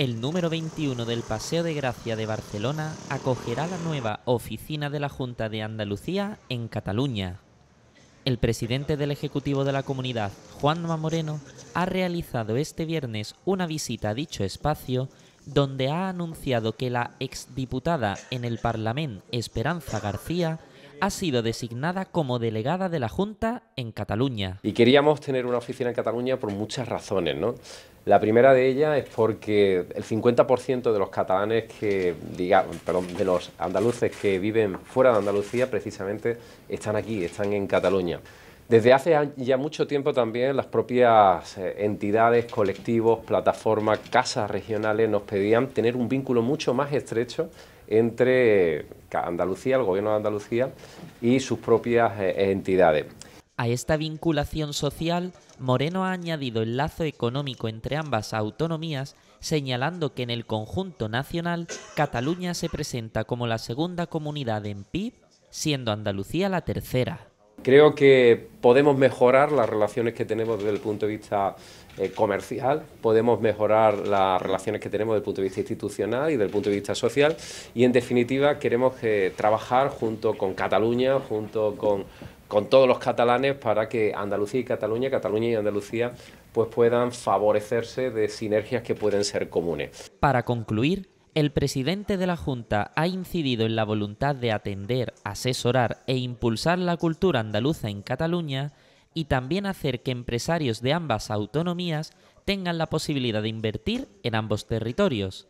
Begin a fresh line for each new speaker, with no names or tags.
el número 21 del Paseo de Gracia de Barcelona acogerá la nueva oficina de la Junta de Andalucía en Cataluña. El presidente del Ejecutivo de la Comunidad, Juanma Moreno, ha realizado este viernes una visita a dicho espacio donde ha anunciado que la exdiputada en el Parlamento Esperanza García ha sido designada como delegada de la Junta en Cataluña.
Y queríamos tener una oficina en Cataluña por muchas razones, La primera de ellas es porque el 50% de los catalanes que, digamos, perdón, de los andaluces que viven fuera de Andalucía precisamente están aquí, están en Cataluña. Desde hace ya mucho tiempo también las propias eh, entidades, colectivos, plataformas, casas regionales nos pedían tener un vínculo mucho más estrecho entre Andalucía, el gobierno de Andalucía y sus propias eh, entidades.
A esta vinculación social, Moreno ha añadido el lazo económico entre ambas autonomías, señalando que en el conjunto nacional Cataluña se presenta como la segunda comunidad en PIB, siendo Andalucía la tercera.
Creo que podemos mejorar las relaciones que tenemos desde el punto de vista eh, comercial, podemos mejorar las relaciones que tenemos desde el punto de vista institucional y desde el punto de vista social y en definitiva queremos eh, trabajar junto con Cataluña, junto con, todos los catalanes para que Andalucía y Cataluña, Cataluña y Andalucía pues puedan favorecerse de sinergias que pueden ser comunes.
Para concluir, el presidente de la Junta ha incidido en la voluntad de atender, asesorar e impulsar la cultura andaluza en Cataluña y también hacer que empresarios de ambas autonomías tengan la posibilidad de invertir en ambos territorios.